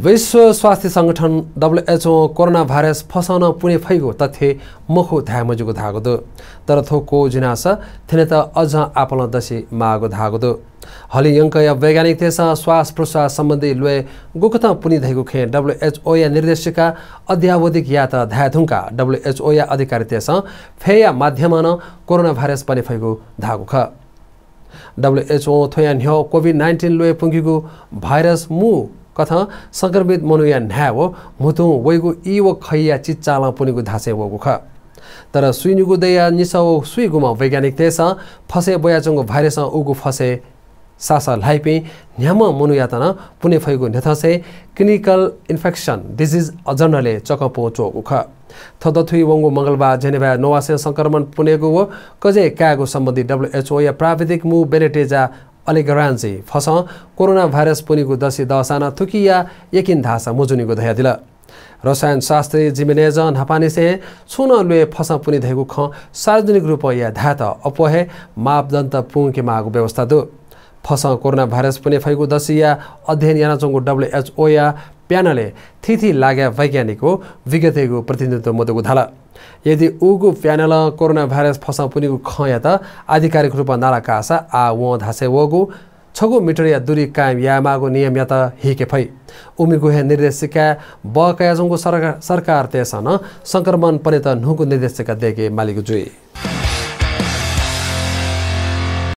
विश्व स्वास्थ्य सङ्गठन डब्लुएचओ कोरोना भाइरस फसाउन पुने फैगो तथ्य मखु धामजुको धागोदो तर थोको जिनास थिने त अझ आपल दशे मागो धागोदो हलि यङ्क या वैज्ञानिक थिएस श्वास प्रश्वास सम्बन्धी लुए गुकुत पुनि धैगु खे डब्लुएचओ या निर्देशिका अध्यावधिक या त धायाथुङका डब्लुएचओ या अधिकारी थिएस फेया माध्यमन कोरोना भाइरस पनि फैगो धागो ख डब्लुएचओ थोया न्यो कोभिड नाइन्टिन लोय पुगेको भाइरस मु कथ सङ्क्रमित मनुया न्या हो मुथु वैगु इ वो खैया चिच्चाला पुनिगु धासे वगु ख तर सुइनुगु दया निस सुइगुमा वैज्ञानिक तेस फसे बयाचुङ्गु भाइरस उगु फसे सासा लाइपे न्याम तना पुने फैगु नेथसे क्लिनिकल इन्फेक्सन डिजिज अजनले चकपो चोगु ख थदथुई वङ्गु मङ्गलबार जेनेभा नोवासे संक्रमण पुनेगु व कजे कागु सम्बन्धी डब्लुएचओ या प्राविधिक मु बेरेटेजा अलेगरान्जे फस कोरोना भाइरस पुनिको दसी दसाना थुकिया यकिन धासा धया दिला। रसायन शास्त्री जिमिनेज हपानिसे छुन लुए फस पुनि धेगु ख सार्वजनिक रूप या धात अपहे मापदन्त पुङ्के मागु व्यवस्था दु फस कोरोना भाइरस पनि फैगु दसिया अध्ययन डब्लुएचओ या प्यानले थिथि लाग्या वैज्ञानिक हो प्रतिनिधित्व मदगु धाला यदि उगु प्यानल कोरोना भाइरस फसा ख खया त आधिकारिक रूपमा नाला कासा आ व धासे वगु छगु मिटर या दूरी कायम या यामागु नियम या त हिके फै हे निर्देशिका ब बकयाजुङको सरकार सरकार तेसन सङ्क्रमण पनि त नुगु निर्देशिका देखे मालिक जुए